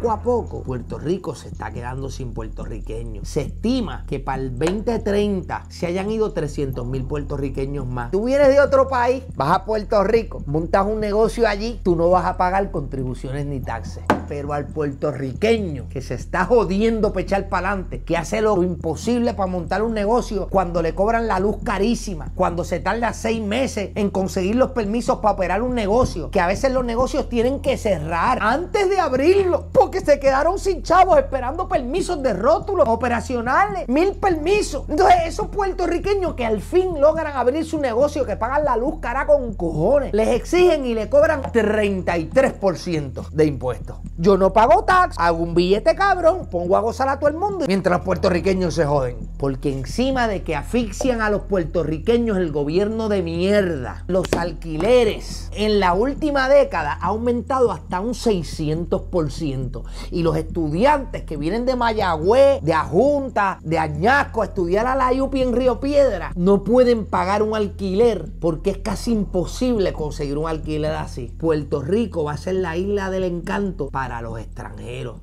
poco a poco Puerto Rico se está quedando sin puertorriqueños. Se estima que para el 2030 se hayan ido 300 mil puertorriqueños más. Tú vienes de otro país, vas a Puerto Rico, montas un negocio allí, tú no vas a pagar contribuciones ni taxes. Pero al puertorriqueño que se está jodiendo pechar para adelante, que hace lo imposible para montar un negocio cuando le cobran la luz carísima, cuando se tarda seis meses en conseguir los permisos para operar un negocio, que a veces los negocios tienen que cerrar antes de abrirlo. Que se quedaron sin chavos esperando permisos de rótulos operacionales, mil permisos. Entonces, esos puertorriqueños que al fin logran abrir su negocio, que pagan la luz cara con cojones, les exigen y le cobran 33% de impuestos. Yo no pago tax, hago un billete cabrón, pongo a gozar a todo el mundo mientras los puertorriqueños se joden. Porque encima de que asfixian a los puertorriqueños el gobierno de mierda, los alquileres en la última década ha aumentado hasta un 600%. Y los estudiantes que vienen de Mayagüez, de Ajunta, de Añasco a estudiar a la IUPI en Río Piedra, no pueden pagar un alquiler porque es casi imposible conseguir un alquiler así. Puerto Rico va a ser la isla del encanto para los extranjeros.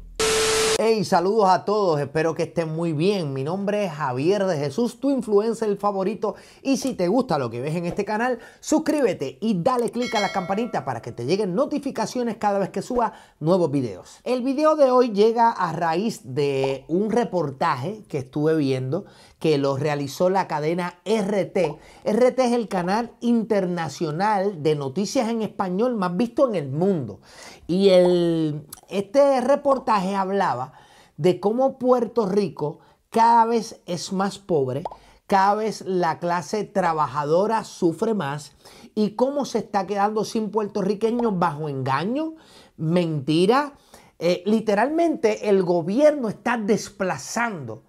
Hey, saludos a todos, espero que estén muy bien. Mi nombre es Javier de Jesús, tu influencer favorito. Y si te gusta lo que ves en este canal, suscríbete y dale click a la campanita para que te lleguen notificaciones cada vez que suba nuevos videos. El video de hoy llega a raíz de un reportaje que estuve viendo que lo realizó la cadena RT. RT es el canal internacional de noticias en español más visto en el mundo. Y el, este reportaje hablaba de cómo Puerto Rico cada vez es más pobre, cada vez la clase trabajadora sufre más y cómo se está quedando sin puertorriqueños bajo engaño, mentira. Eh, literalmente el gobierno está desplazando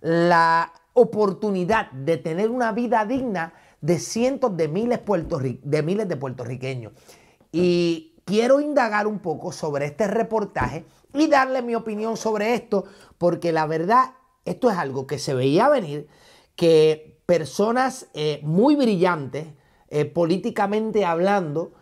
la oportunidad de tener una vida digna de cientos de miles, de miles de puertorriqueños. Y quiero indagar un poco sobre este reportaje y darle mi opinión sobre esto, porque la verdad, esto es algo que se veía venir, que personas eh, muy brillantes, eh, políticamente hablando,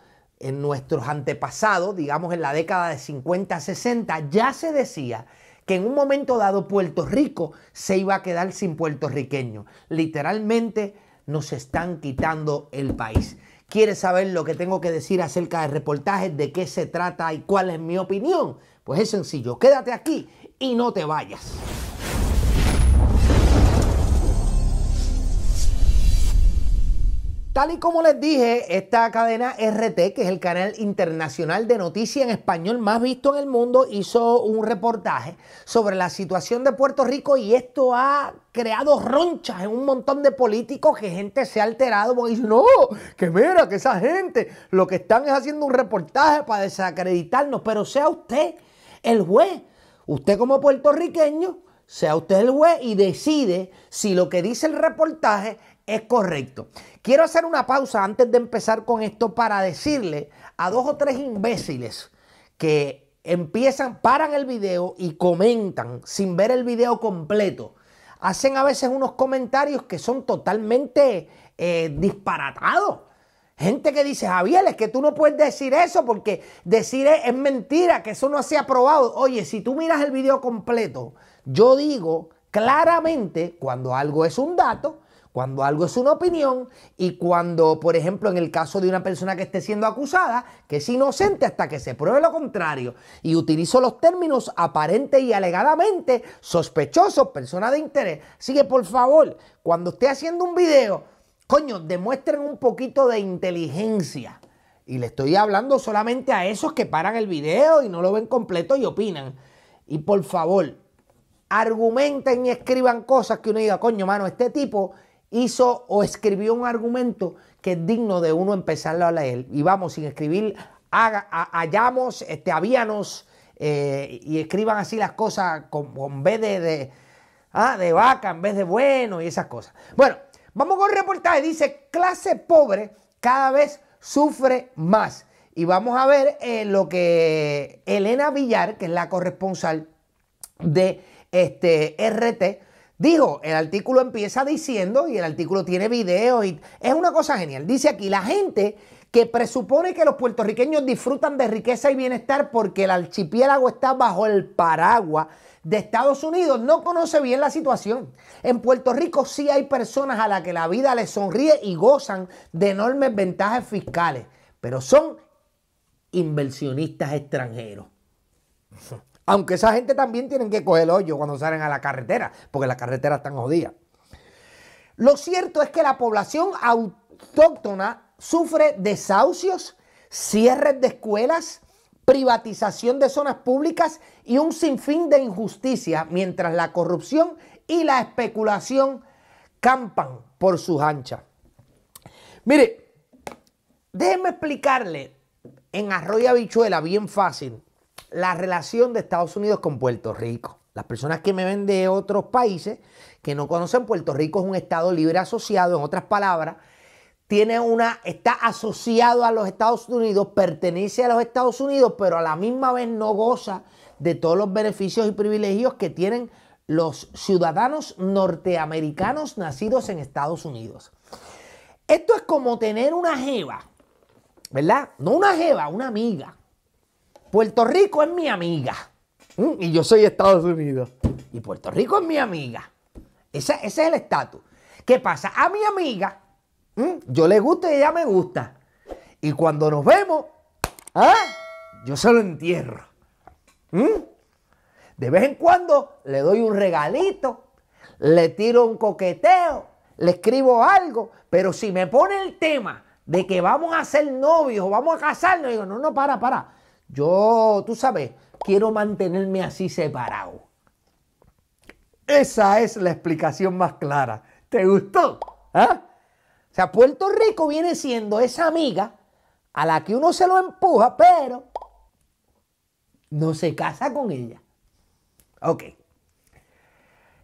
en nuestros antepasados, digamos en la década de 50, 60, ya se decía que en un momento dado Puerto Rico se iba a quedar sin puertorriqueños. Literalmente nos están quitando el país. ¿Quieres saber lo que tengo que decir acerca del reportaje, de qué se trata y cuál es mi opinión? Pues es sencillo, quédate aquí y no te vayas. Tal y como les dije, esta cadena RT, que es el canal internacional de noticias en español más visto en el mundo, hizo un reportaje sobre la situación de Puerto Rico y esto ha creado ronchas en un montón de políticos que gente se ha alterado porque no, que mira, que esa gente lo que están es haciendo un reportaje para desacreditarnos, pero sea usted el juez, usted como puertorriqueño, sea usted el juez y decide si lo que dice el reportaje es correcto. Quiero hacer una pausa antes de empezar con esto para decirle a dos o tres imbéciles que empiezan, paran el video y comentan sin ver el video completo. Hacen a veces unos comentarios que son totalmente eh, disparatados. Gente que dice, Javier, es que tú no puedes decir eso porque decir es, es mentira, que eso no se ha probado. Oye, si tú miras el video completo, yo digo claramente cuando algo es un dato cuando algo es una opinión y cuando, por ejemplo, en el caso de una persona que esté siendo acusada, que es inocente hasta que se pruebe lo contrario, y utilizo los términos aparente y alegadamente, sospechosos, personas de interés. Así que, por favor, cuando esté haciendo un video, coño, demuestren un poquito de inteligencia. Y le estoy hablando solamente a esos que paran el video y no lo ven completo y opinan. Y por favor, argumenten y escriban cosas que uno diga, coño, mano, este tipo hizo o escribió un argumento que es digno de uno empezarlo a leer. Y vamos, sin escribir, hallamos, este, eh, y escriban así las cosas con, vez de, ah, de, vaca en vez de bueno y esas cosas. Bueno, vamos con el reportaje. Dice, clase pobre cada vez sufre más. Y vamos a ver eh, lo que Elena Villar, que es la corresponsal de este RT, Dijo, el artículo empieza diciendo, y el artículo tiene video y es una cosa genial. Dice aquí, la gente que presupone que los puertorriqueños disfrutan de riqueza y bienestar porque el archipiélago está bajo el paraguas de Estados Unidos, no conoce bien la situación. En Puerto Rico sí hay personas a las que la vida les sonríe y gozan de enormes ventajas fiscales, pero son inversionistas extranjeros. Aunque esa gente también tienen que coger el hoyo cuando salen a la carretera, porque las carreteras están jodidas. Lo cierto es que la población autóctona sufre desahucios, cierres de escuelas, privatización de zonas públicas y un sinfín de injusticia, mientras la corrupción y la especulación campan por sus anchas. Mire, déjenme explicarle en arroyo habichuela bien fácil la relación de Estados Unidos con Puerto Rico. Las personas que me ven de otros países que no conocen Puerto Rico es un estado libre asociado, en otras palabras, tiene una está asociado a los Estados Unidos, pertenece a los Estados Unidos, pero a la misma vez no goza de todos los beneficios y privilegios que tienen los ciudadanos norteamericanos nacidos en Estados Unidos. Esto es como tener una jeva, ¿verdad? No una jeva, una amiga Puerto Rico es mi amiga. Mm, y yo soy Estados Unidos. Y Puerto Rico es mi amiga. Ese, es el estatus. ¿Qué pasa? A mi amiga, mm, yo le gusto y ella me gusta. Y cuando nos vemos, ¿ah? yo se lo entierro. Mm. De vez en cuando le doy un regalito, le tiro un coqueteo, le escribo algo, pero si me pone el tema de que vamos a ser novios o vamos a casarnos, digo, no, no, para, para. Yo, tú sabes, quiero mantenerme así separado. Esa es la explicación más clara. ¿Te gustó? ¿Ah? O sea, Puerto Rico viene siendo esa amiga a la que uno se lo empuja, pero no se casa con ella. Ok.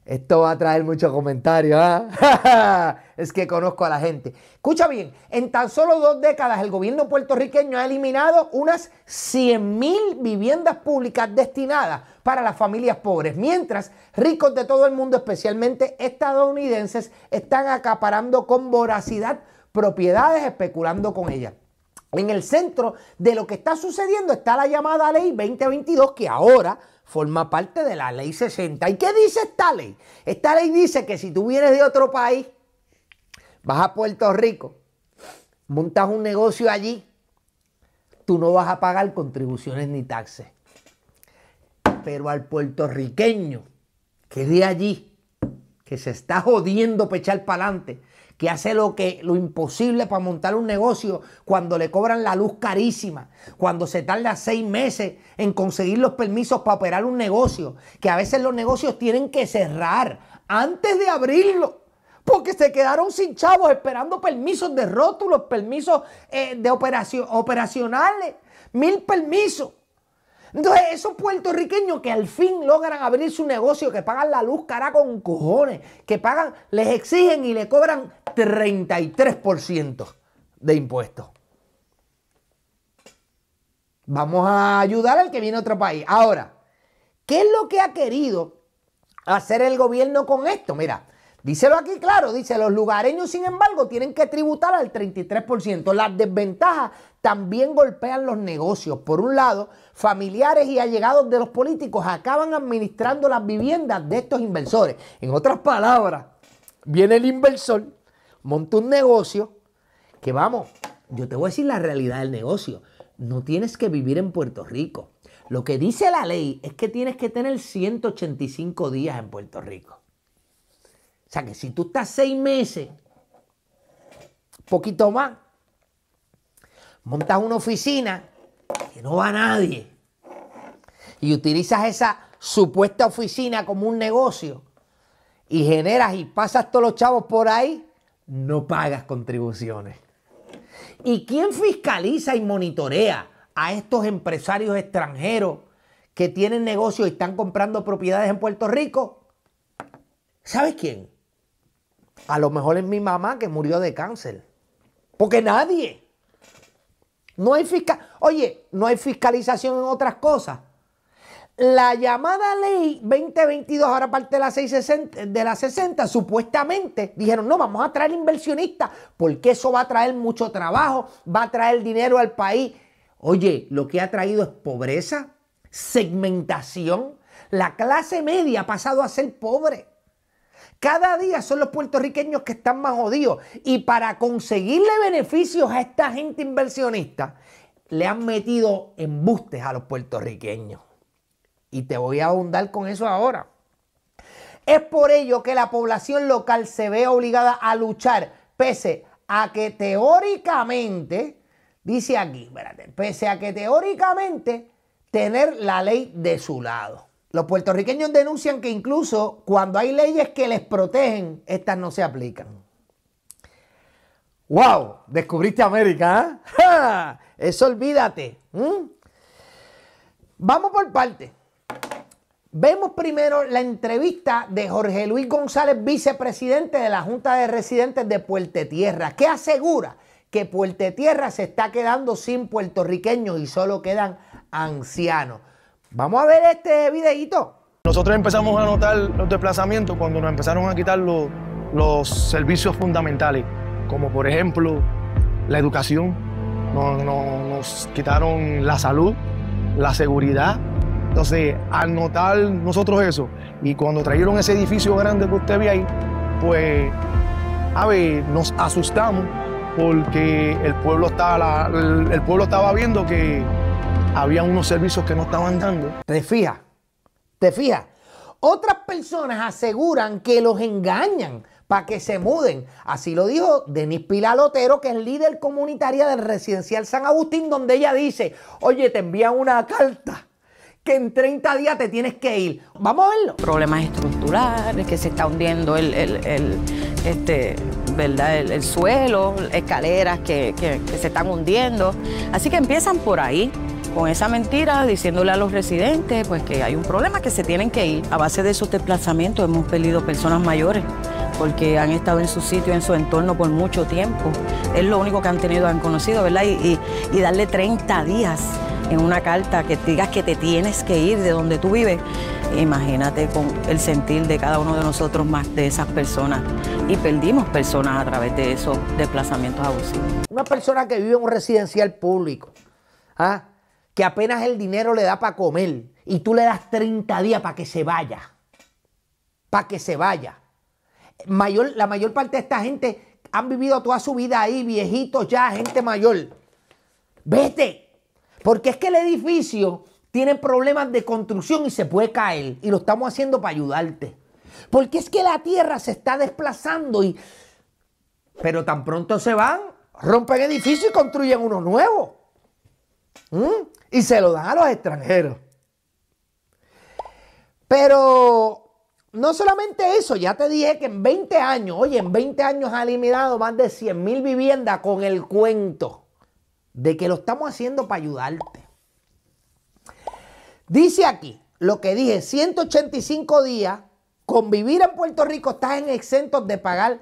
Esto va a traer muchos comentarios. ¿ah? es que conozco a la gente. Escucha bien, en tan solo dos décadas el gobierno puertorriqueño ha eliminado unas 100.000 viviendas públicas destinadas para las familias pobres, mientras ricos de todo el mundo, especialmente estadounidenses, están acaparando con voracidad propiedades especulando con ellas. En el centro de lo que está sucediendo está la llamada ley 2022 que ahora forma parte de la ley 60. ¿Y qué dice esta ley? Esta ley dice que si tú vienes de otro país, vas a Puerto Rico, montas un negocio allí, tú no vas a pagar contribuciones ni taxes. Pero al puertorriqueño que de allí, que se está jodiendo pechar para adelante, que hace lo, que, lo imposible para montar un negocio cuando le cobran la luz carísima, cuando se tarda seis meses en conseguir los permisos para operar un negocio, que a veces los negocios tienen que cerrar antes de abrirlo porque se quedaron sin chavos esperando permisos de rótulos, permisos eh, de operación, operacionales, mil permisos. Entonces, esos puertorriqueños que al fin logran abrir su negocio, que pagan la luz cara con cojones, que pagan, les exigen y le cobran 33% de impuestos. Vamos a ayudar al que viene a otro país. Ahora, ¿qué es lo que ha querido hacer el gobierno con esto? Mira, díselo aquí claro, dice, los lugareños sin embargo tienen que tributar al 33%. Las desventajas también golpean los negocios. Por un lado, familiares y allegados de los políticos acaban administrando las viviendas de estos inversores. En otras palabras, viene el inversor, monta un negocio, que vamos, yo te voy a decir la realidad del negocio. No tienes que vivir en Puerto Rico. Lo que dice la ley es que tienes que tener 185 días en Puerto Rico. O sea que si tú estás seis meses, poquito más, montas una oficina que no va a nadie y utilizas esa supuesta oficina como un negocio y generas y pasas todos los chavos por ahí, no pagas contribuciones. ¿Y quién fiscaliza y monitorea a estos empresarios extranjeros que tienen negocios y están comprando propiedades en Puerto Rico? ¿Sabes quién? A lo mejor es mi mamá que murió de cáncer. Porque nadie. No hay Oye, no hay fiscalización en otras cosas. La llamada ley 2022, ahora parte de la, 660, de la 60, supuestamente dijeron, no, vamos a traer inversionistas, porque eso va a traer mucho trabajo, va a traer dinero al país. Oye, lo que ha traído es pobreza, segmentación. La clase media ha pasado a ser pobre. Cada día son los puertorriqueños que están más jodidos. Y para conseguirle beneficios a esta gente inversionista, le han metido embustes a los puertorriqueños. Y te voy a ahondar con eso ahora. Es por ello que la población local se ve obligada a luchar, pese a que teóricamente, dice aquí, espérate, pese a que teóricamente tener la ley de su lado. Los puertorriqueños denuncian que incluso cuando hay leyes que les protegen, estas no se aplican. ¡Wow! Descubriste América, ¿eh? Eso olvídate. Vamos por parte. Vemos primero la entrevista de Jorge Luis González, vicepresidente de la Junta de Residentes de Tierra, que asegura que Tierra se está quedando sin puertorriqueños y solo quedan ancianos. Vamos a ver este videíto. Nosotros empezamos a notar los desplazamientos cuando nos empezaron a quitar los, servicios fundamentales, como por ejemplo la educación, nos, quitaron la salud, la seguridad. Entonces, al notar nosotros eso, y cuando trajeron ese edificio grande que usted ve ahí, pues, a ver, nos asustamos porque el pueblo, estaba, el pueblo estaba viendo que había unos servicios que no estaban dando. Te fijas, te fijas. Otras personas aseguran que los engañan para que se muden. Así lo dijo Denis Lotero, que es líder comunitaria del residencial San Agustín, donde ella dice, oye, te envían una carta que en 30 días te tienes que ir. Vamos a verlo. Problemas estructurales, que se está hundiendo el, este, ¿verdad? El, suelo, escaleras que se están hundiendo. Así que empiezan por ahí con esa mentira, diciéndole a los residentes pues que hay un problema, que se tienen que ir. A base de esos desplazamientos hemos perdido personas mayores porque han estado en su sitio, en su entorno por mucho tiempo. Es lo único que han tenido, han conocido, ¿verdad? Y, darle 30 días en una carta que digas que te tienes que ir de donde tú vives, imagínate con el sentir de cada uno de nosotros más de esas personas. Y perdimos personas a través de esos desplazamientos abusivos. Una persona que vive en un residencial público, ¿ah? que apenas el dinero le da para comer y tú le das 30 días para que se vaya. Para que se vaya. Mayor, la mayor parte de esta gente han vivido toda su vida ahí, viejitos ya, gente mayor. Vete. Porque es que el edificio tiene problemas de construcción y se puede caer. Y lo estamos haciendo para ayudarte. Porque es que la tierra se está desplazando y... Pero tan pronto se van, rompen edificio y construyen uno nuevo. ¿Mm? Y se lo dan a los extranjeros. Pero no solamente eso, ya te dije que en 20 años, oye, en 20 años ha eliminado más de 100 mil viviendas con el cuento de que lo estamos haciendo para ayudarte. Dice aquí lo que dije, 185 días, con vivir en Puerto Rico estás en exentos de pagar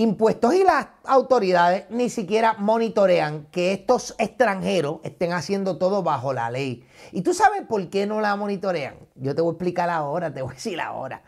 Impuestos y las autoridades ni siquiera monitorean que estos extranjeros estén haciendo todo bajo la ley. ¿Y tú sabes por qué no la monitorean? Yo te voy a explicar ahora, te voy a decir ahora.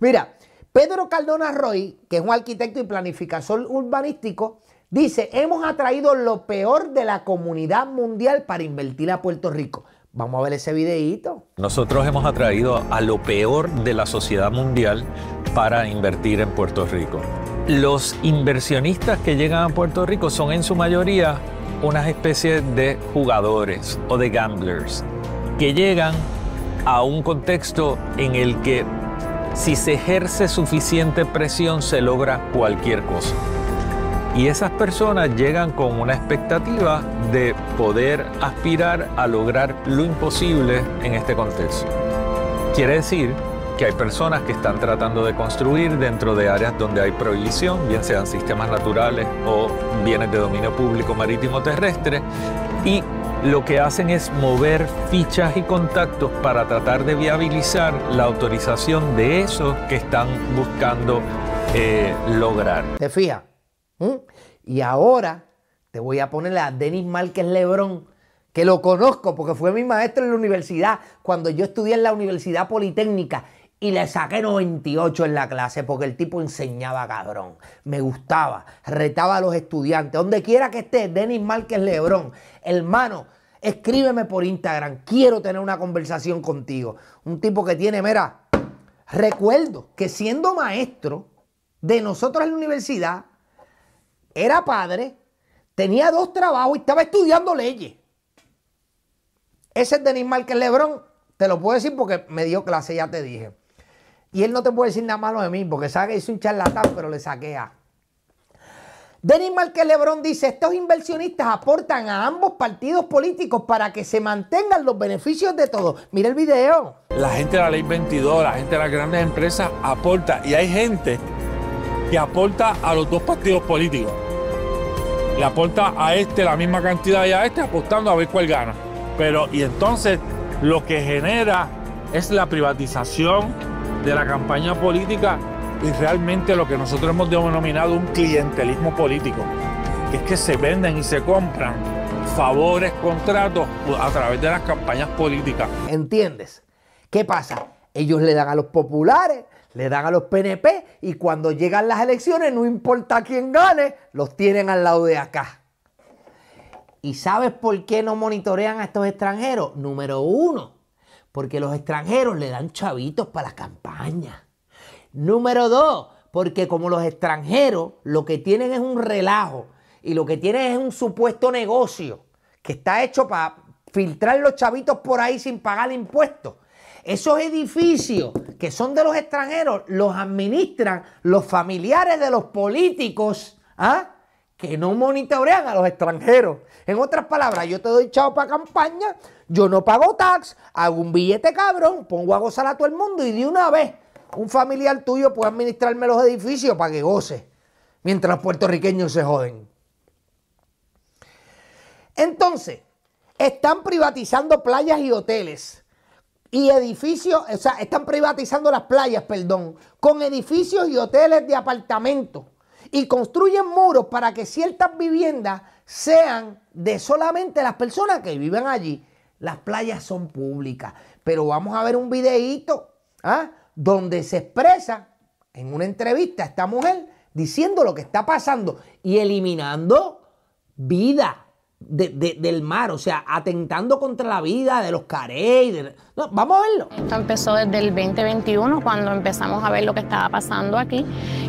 Mira, Pedro Caldona Roy, que es un arquitecto y planificador urbanístico, dice, hemos atraído lo peor de la comunidad mundial para invertir a Puerto Rico. Vamos a ver ese videíto. Nosotros hemos atraído a lo peor de la sociedad mundial para invertir en Puerto Rico. Los inversionistas que llegan a Puerto Rico son en su mayoría unas especies de jugadores o de gamblers que llegan a un contexto en el que si se ejerce suficiente presión se logra cualquier cosa. Y esas personas llegan con una expectativa de poder aspirar a lograr lo imposible en este contexto. Quiere decir que hay personas que están tratando de construir dentro de áreas donde hay prohibición, bien sean sistemas naturales o bienes de dominio público marítimo terrestre, y lo que hacen es mover fichas y contactos para tratar de viabilizar la autorización de esos que están buscando eh, lograr. ¿Te fijas? ¿Mm? Y ahora te voy a poner a Denis Márquez Lebrón, que lo conozco porque fue mi maestro en la universidad, cuando yo estudié en la Universidad Politécnica y le saqué 98 en la clase porque el tipo enseñaba cabrón. Me gustaba, retaba a los estudiantes. Donde quiera que esté, Denis Márquez Lebrón, hermano, escríbeme por Instagram. Quiero tener una conversación contigo. Un tipo que tiene, mira, recuerdo que siendo maestro de nosotros en la universidad, era padre, tenía dos trabajos y estaba estudiando leyes. Ese es Denis Márquez Lebrón. Te lo puedo decir porque me dio clase, ya te dije. Y él no te puede decir nada malo de mí, porque sabe que es un charlatán, pero le saquea. Denis Márquez Lebrón dice, estos inversionistas aportan a ambos partidos políticos para que se mantengan los beneficios de todos. Mira el video. La gente de la ley 22, la gente de las grandes empresas aporta, y hay gente que aporta a los dos partidos políticos. Le aporta a este la misma cantidad y a este apostando a ver cuál gana. Pero y entonces lo que genera es la privatización de la campaña política y realmente lo que nosotros hemos denominado un clientelismo político, que es que se venden y se compran favores, contratos a través de las campañas políticas. ¿Entiendes? ¿Qué pasa? Ellos le dan a los populares, le dan a los PNP y cuando llegan las elecciones, no importa quién gane, los tienen al lado de acá. ¿Y sabes por qué no monitorean a estos extranjeros? Número uno, porque los extranjeros le dan chavitos para la campaña. Número dos, porque como los extranjeros lo que tienen es un relajo y lo que tienen es un supuesto negocio que está hecho para filtrar los chavitos por ahí sin pagar impuestos. Esos edificios que son de los extranjeros los administran los familiares de los políticos ¿ah? que no monitorean a los extranjeros. En otras palabras, yo te doy chavo para campaña, yo no pago tax, hago un billete cabrón, pongo a gozar a todo el mundo y de una vez un familiar tuyo puede administrarme los edificios para que goce, mientras puertorriqueños se joden. Entonces, están privatizando playas y hoteles y edificios, o sea, están privatizando las playas, perdón, con edificios y hoteles de apartamentos y construyen muros para que ciertas viviendas sean de solamente las personas que viven allí. Las playas son públicas. Pero vamos a ver un videíto ¿ah? donde se expresa en una entrevista a esta mujer diciendo lo que está pasando y eliminando vida del mar, o sea, atentando contra la vida de los carey. vamos a verlo. Esto empezó desde el 2021, cuando empezamos a ver lo que estaba pasando aquí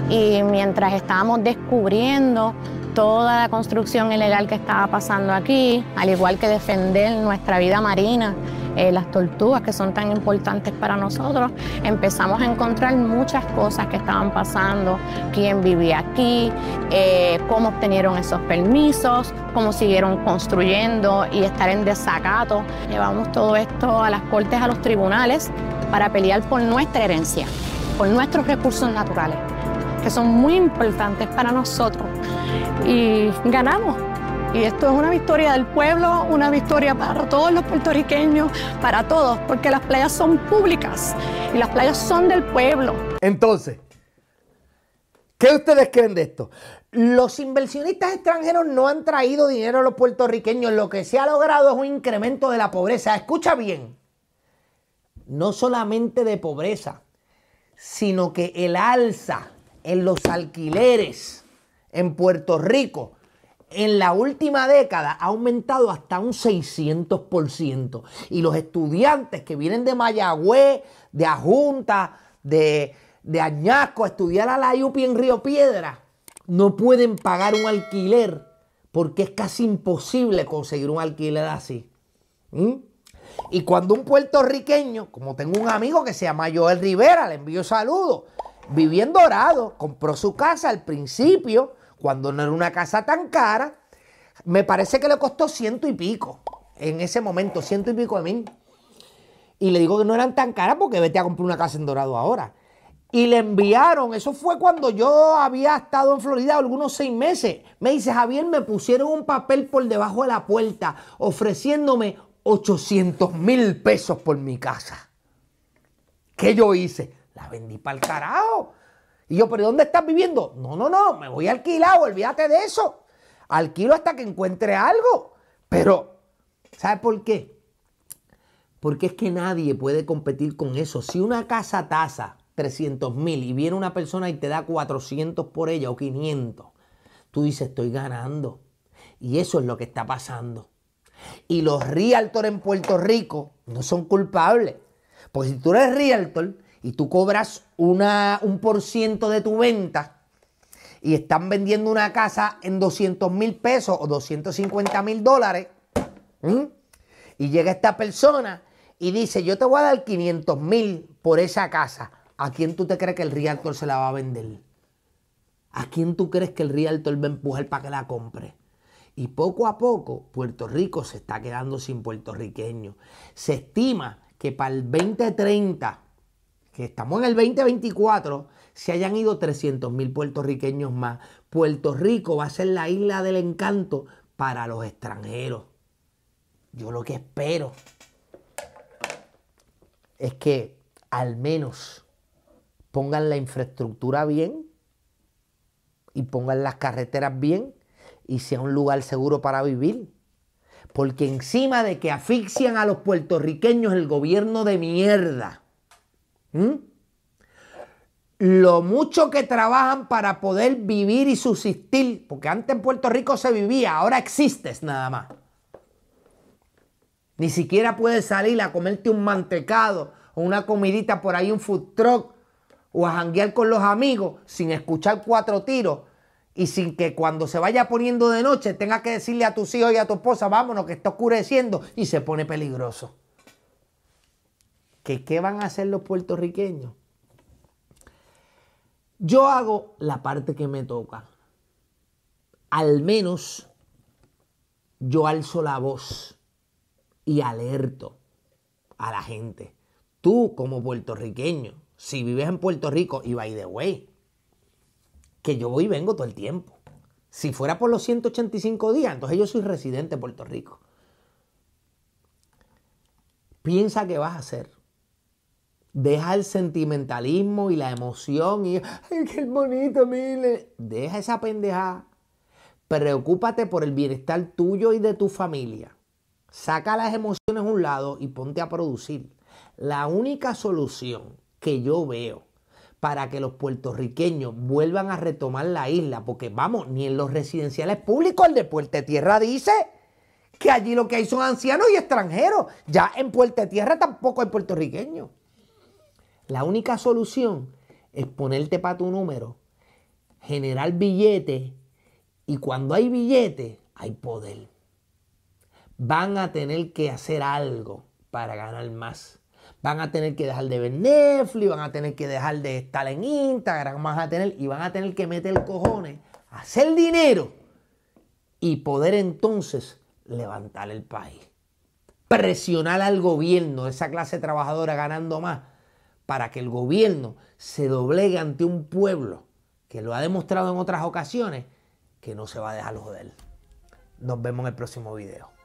y mientras estábamos descubriendo toda la construcción ilegal que estaba pasando aquí, al igual que defender nuestra vida marina, eh, las tortugas que son tan importantes para nosotros, empezamos a encontrar muchas cosas que estaban pasando, quién vivía aquí, eh, cómo obtenieron esos permisos, cómo siguieron construyendo y estar en desacato. Llevamos todo esto a las cortes, a los tribunales, para pelear por nuestra herencia, por nuestros recursos naturales, que son muy importantes para nosotros y ganamos. Y esto es una victoria del pueblo, una victoria para todos los puertorriqueños, para todos, porque las playas son públicas y las playas son del pueblo. Entonces, ¿qué ustedes creen de esto? Los inversionistas extranjeros no han traído dinero a los puertorriqueños. Lo que se ha logrado es un incremento de la pobreza. Escucha bien. No solamente de pobreza, sino que el alza en los alquileres en Puerto Rico en la última década ha aumentado hasta un 600%. Y los estudiantes que vienen de Mayagüez, de Ajunta, de, de Añasco a estudiar a la IUPI en Río Piedra, no pueden pagar un alquiler porque es casi imposible conseguir un alquiler así. ¿Mm? Y cuando un puertorriqueño, como tengo un amigo que se llama Joel Rivera, le envío saludos, viviendo Dorado, compró su casa al principio cuando no era una casa tan cara. Me parece que le costó ciento y pico en ese momento, ciento y pico de mil. Y le digo que no eran tan caras porque vete a comprar una casa en Dorado ahora. Y le enviaron, eso fue cuando yo había estado en Florida algunos seis meses. Me dice, Javier, me pusieron un papel por debajo de la puerta ofreciéndome 800 mil pesos por mi casa. ¿Qué yo hice? La vendí para el carajo. Y yo, pero ¿dónde estás viviendo? No, no, no, me voy alquilado, olvídate de eso. Alquilo hasta que encuentre algo. Pero, ¿sabes por qué? Porque es que nadie puede competir con eso. Si una casa tasa 300 mil y viene una persona y te da 400 por ella o 500, tú dices, estoy ganando. Y eso es lo que está pasando. Y los realtor en Puerto Rico no son culpables. Porque si tú eres realtor y tú cobras una, un por ciento de tu venta y están vendiendo una casa en 200 mil pesos o 250 mil dólares, y llega esta persona y dice, yo te voy a dar 500 mil por esa casa, ¿a quién tú te crees que el realtor se la va a vender? ¿A quién tú crees que el realtor va a empujar para que la compre? Y poco a poco Puerto Rico se está quedando sin puertorriqueños. Se estima que para el 2030 estamos en el 2024, se hayan ido 300.000 puertorriqueños más. Puerto Rico va a ser la isla del encanto para los extranjeros. Yo lo que espero es que al menos pongan la infraestructura bien y pongan las carreteras bien y sea un lugar seguro para vivir. Porque encima de que asfixian a los puertorriqueños el gobierno de mierda, ¿Mm? Lo mucho que trabajan para poder vivir y subsistir, porque antes en Puerto Rico se vivía, ahora existes nada más. Ni siquiera puedes salir a comerte un mantecado o una comidita por ahí, un food truck, o a janguear con los amigos sin escuchar cuatro tiros y sin que cuando se vaya poniendo de noche tengas que decirle a tus hijos y a tu esposa, vámonos, que está oscureciendo y se pone peligroso qué van a hacer los puertorriqueños. Yo hago la parte que me toca. Al menos yo alzo la voz y alerto a la gente. Tú como puertorriqueño, si vives en Puerto Rico y by the way, que yo voy y vengo todo el tiempo. Si fuera por los 185 días, entonces yo soy residente de Puerto Rico. Piensa qué vas a hacer. Deja el sentimentalismo y la emoción y ¡ay, qué bonito, mire! Deja esa pendejada. Preocúpate por el bienestar tuyo y de tu familia. Saca las emociones a un lado y ponte a producir. La única solución que yo veo para que los puertorriqueños vuelvan a retomar la isla, porque vamos, ni en los residenciales públicos el de Puerto Tierra dice que allí lo que hay son ancianos y extranjeros. Ya en Puerto Tierra tampoco hay puertorriqueños. La única solución es ponerte para tu número, generar billetes y cuando hay billetes hay poder. Van a tener que hacer algo para ganar más. Van a tener que dejar de ver Netflix, van a tener que dejar de estar en Instagram, van a tener y van a tener que meter cojones, hacer dinero y poder entonces levantar el país. Presionar al gobierno, esa clase trabajadora ganando más, para que el gobierno se doblegue ante un pueblo que lo ha demostrado en otras ocasiones que no se va a dejar joder. Nos vemos en el próximo video.